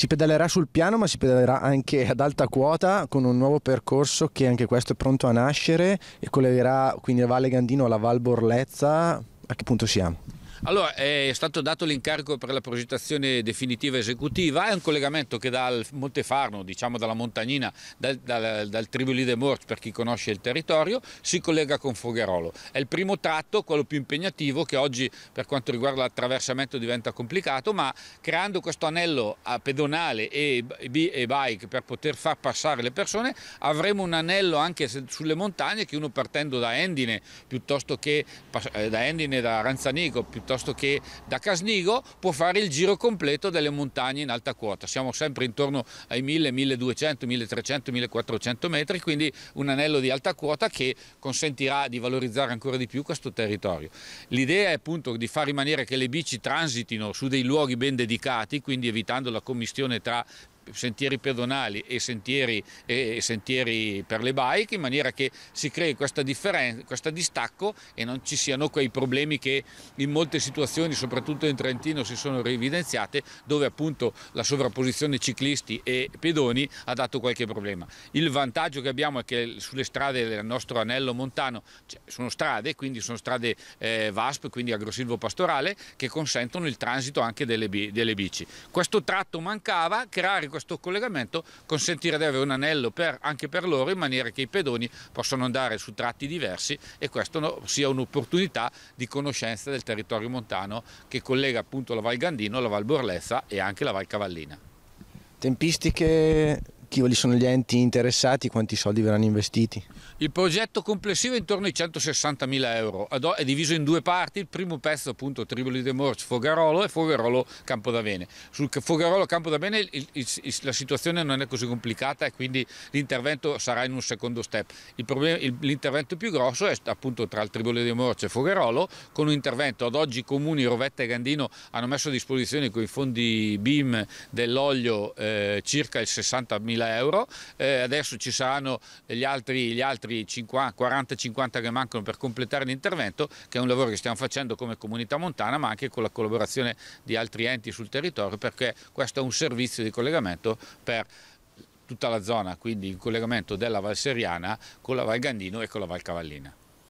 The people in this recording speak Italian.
Si pedalerà sul piano ma si pedalerà anche ad alta quota con un nuovo percorso che anche questo è pronto a nascere e collegherà quindi la Valle Gandino alla Val Borlezza. A che punto siamo? Allora, è stato dato l'incarico per la progettazione definitiva esecutiva, è un collegamento che dal Monte Farno, diciamo dalla Montagnina, dal, dal, dal Triboli de Morci per chi conosce il territorio, si collega con Fogherolo. È il primo tratto, quello più impegnativo, che oggi per quanto riguarda l'attraversamento diventa complicato, ma creando questo anello a pedonale e, e bike per poter far passare le persone, avremo un anello anche sulle montagne che uno partendo da Endine, piuttosto che eh, da Endine, da Ranzanico, piuttosto piuttosto che da Casnigo può fare il giro completo delle montagne in alta quota. Siamo sempre intorno ai 1000, 1200, 1300, 1400 metri, quindi un anello di alta quota che consentirà di valorizzare ancora di più questo territorio. L'idea è appunto di far rimanere che le bici transitino su dei luoghi ben dedicati, quindi evitando la commistione tra sentieri pedonali e sentieri, e sentieri, per le bike in maniera che si crei questa differenza, questo distacco e non ci siano quei problemi che in molte situazioni, soprattutto in Trentino, si sono evidenziate dove appunto la sovrapposizione ciclisti e pedoni ha dato qualche problema. Il vantaggio che abbiamo è che sulle strade del nostro anello montano cioè, sono strade, quindi sono strade eh, VASP, quindi agrosilvo pastorale, che consentono il transito anche delle, delle bici. Questo tratto mancava, creare questo questo collegamento consentire di avere un anello per, anche per loro in maniera che i pedoni possano andare su tratti diversi e questo no, sia un'opportunità di conoscenza del territorio montano che collega appunto la Val Gandino, la Val Borlezza e anche la Val Cavallina. Tempistiche quali sono gli enti interessati, quanti soldi verranno investiti? Il progetto complessivo è intorno ai 160.000 euro, è diviso in due parti, il primo pezzo appunto Triboli de Morci, Fogarolo e Fogarolo Campo d'Avene. Sul Fogarolo Campo d'Avene la situazione non è così complicata e quindi l'intervento sarà in un secondo step. l'intervento più grosso è appunto tra il Triboli de Morci e Fogarolo con un intervento ad oggi i comuni Rovetta e Gandino hanno messo a disposizione con i fondi BIM dell'olio eh, circa il 60.000 euro, eh, adesso ci saranno gli altri, altri 40-50 che mancano per completare l'intervento, che è un lavoro che stiamo facendo come comunità montana ma anche con la collaborazione di altri enti sul territorio perché questo è un servizio di collegamento per tutta la zona, quindi il collegamento della Val Seriana con la Val Gandino e con la Val Cavallina.